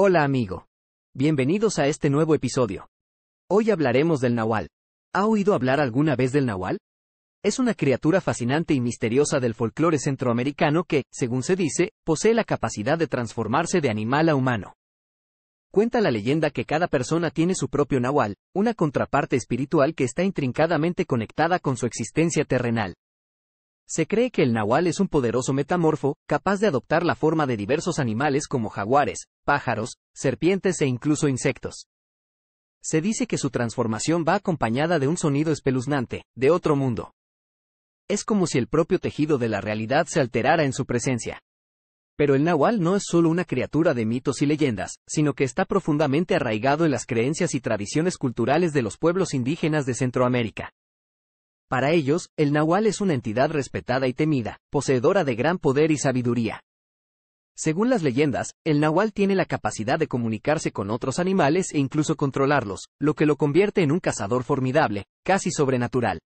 Hola amigo. Bienvenidos a este nuevo episodio. Hoy hablaremos del nahual. ¿Ha oído hablar alguna vez del nahual? Es una criatura fascinante y misteriosa del folclore centroamericano que, según se dice, posee la capacidad de transformarse de animal a humano. Cuenta la leyenda que cada persona tiene su propio nahual, una contraparte espiritual que está intrincadamente conectada con su existencia terrenal. Se cree que el nahual es un poderoso metamorfo, capaz de adoptar la forma de diversos animales como jaguares, pájaros, serpientes e incluso insectos. Se dice que su transformación va acompañada de un sonido espeluznante, de otro mundo. Es como si el propio tejido de la realidad se alterara en su presencia. Pero el nahual no es solo una criatura de mitos y leyendas, sino que está profundamente arraigado en las creencias y tradiciones culturales de los pueblos indígenas de Centroamérica. Para ellos, el nahual es una entidad respetada y temida, poseedora de gran poder y sabiduría. Según las leyendas, el nahual tiene la capacidad de comunicarse con otros animales e incluso controlarlos, lo que lo convierte en un cazador formidable, casi sobrenatural.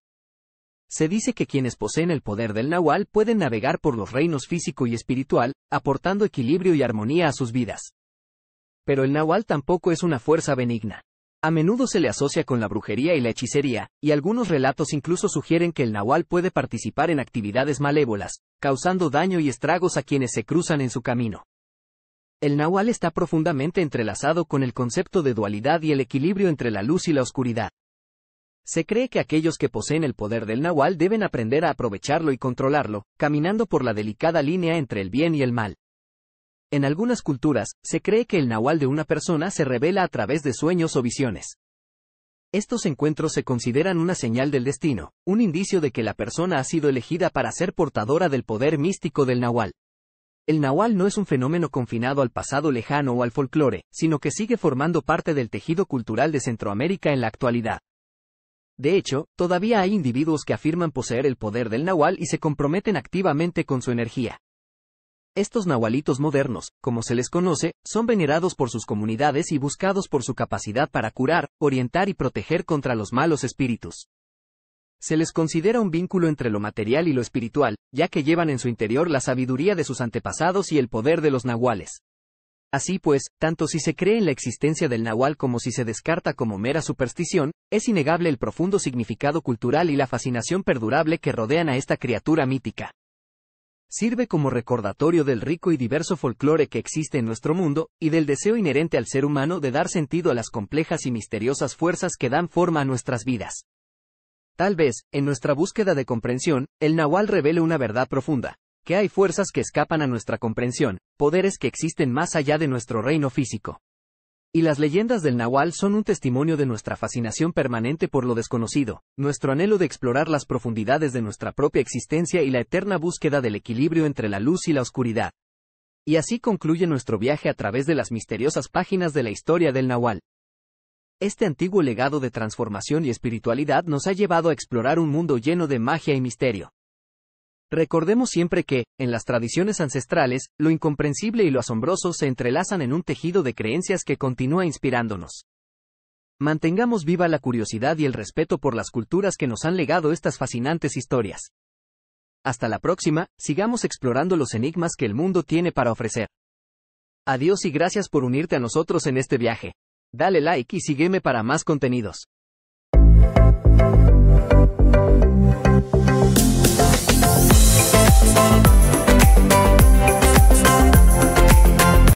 Se dice que quienes poseen el poder del nahual pueden navegar por los reinos físico y espiritual, aportando equilibrio y armonía a sus vidas. Pero el nahual tampoco es una fuerza benigna. A menudo se le asocia con la brujería y la hechicería, y algunos relatos incluso sugieren que el nahual puede participar en actividades malévolas, causando daño y estragos a quienes se cruzan en su camino. El nahual está profundamente entrelazado con el concepto de dualidad y el equilibrio entre la luz y la oscuridad. Se cree que aquellos que poseen el poder del nahual deben aprender a aprovecharlo y controlarlo, caminando por la delicada línea entre el bien y el mal. En algunas culturas, se cree que el nahual de una persona se revela a través de sueños o visiones. Estos encuentros se consideran una señal del destino, un indicio de que la persona ha sido elegida para ser portadora del poder místico del nahual. El nahual no es un fenómeno confinado al pasado lejano o al folclore, sino que sigue formando parte del tejido cultural de Centroamérica en la actualidad. De hecho, todavía hay individuos que afirman poseer el poder del nahual y se comprometen activamente con su energía. Estos nahualitos modernos, como se les conoce, son venerados por sus comunidades y buscados por su capacidad para curar, orientar y proteger contra los malos espíritus. Se les considera un vínculo entre lo material y lo espiritual, ya que llevan en su interior la sabiduría de sus antepasados y el poder de los nahuales. Así pues, tanto si se cree en la existencia del nahual como si se descarta como mera superstición, es innegable el profundo significado cultural y la fascinación perdurable que rodean a esta criatura mítica sirve como recordatorio del rico y diverso folclore que existe en nuestro mundo, y del deseo inherente al ser humano de dar sentido a las complejas y misteriosas fuerzas que dan forma a nuestras vidas. Tal vez, en nuestra búsqueda de comprensión, el nahual revele una verdad profunda, que hay fuerzas que escapan a nuestra comprensión, poderes que existen más allá de nuestro reino físico. Y las leyendas del Nahual son un testimonio de nuestra fascinación permanente por lo desconocido, nuestro anhelo de explorar las profundidades de nuestra propia existencia y la eterna búsqueda del equilibrio entre la luz y la oscuridad. Y así concluye nuestro viaje a través de las misteriosas páginas de la historia del Nahual. Este antiguo legado de transformación y espiritualidad nos ha llevado a explorar un mundo lleno de magia y misterio, Recordemos siempre que, en las tradiciones ancestrales, lo incomprensible y lo asombroso se entrelazan en un tejido de creencias que continúa inspirándonos. Mantengamos viva la curiosidad y el respeto por las culturas que nos han legado estas fascinantes historias. Hasta la próxima, sigamos explorando los enigmas que el mundo tiene para ofrecer. Adiós y gracias por unirte a nosotros en este viaje. Dale like y sígueme para más contenidos.